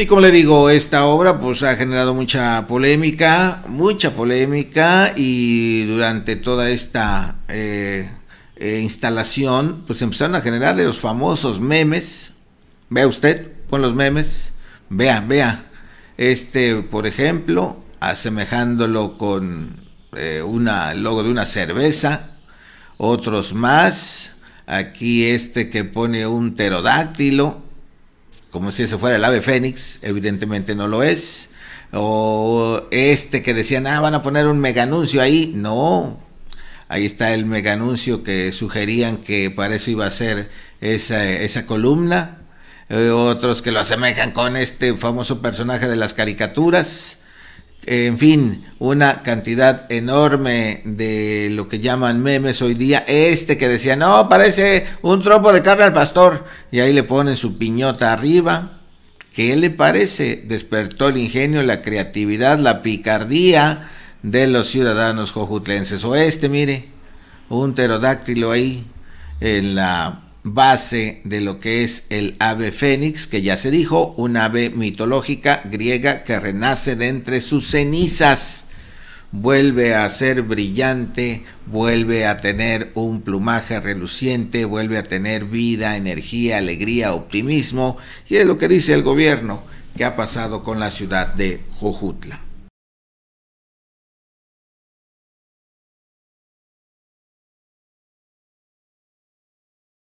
Y como le digo, esta obra pues ha generado mucha polémica, mucha polémica y durante toda esta eh, eh, instalación pues empezaron a generar los famosos memes. Vea usted, con los memes, vea, vea. Este, por ejemplo, asemejándolo con eh, una, el logo de una cerveza, otros más. Aquí este que pone un pterodáctilo, como si eso fuera el ave fénix, evidentemente no lo es. O este que decían, ah, van a poner un mega anuncio ahí. No, ahí está el mega anuncio que sugerían que para eso iba a ser esa, esa columna. Eh, otros que lo asemejan con este famoso personaje de las caricaturas en fin, una cantidad enorme de lo que llaman memes hoy día. Este que decía, no, parece un tropo de carne al pastor. Y ahí le ponen su piñota arriba. ¿Qué le parece? Despertó el ingenio, la creatividad, la picardía de los ciudadanos jojutlenses. O este, mire, un pterodáctilo ahí en la base de lo que es el ave fénix, que ya se dijo, un ave mitológica griega que renace de entre sus cenizas, vuelve a ser brillante, vuelve a tener un plumaje reluciente, vuelve a tener vida, energía, alegría, optimismo, y es lo que dice el gobierno que ha pasado con la ciudad de Jojutla.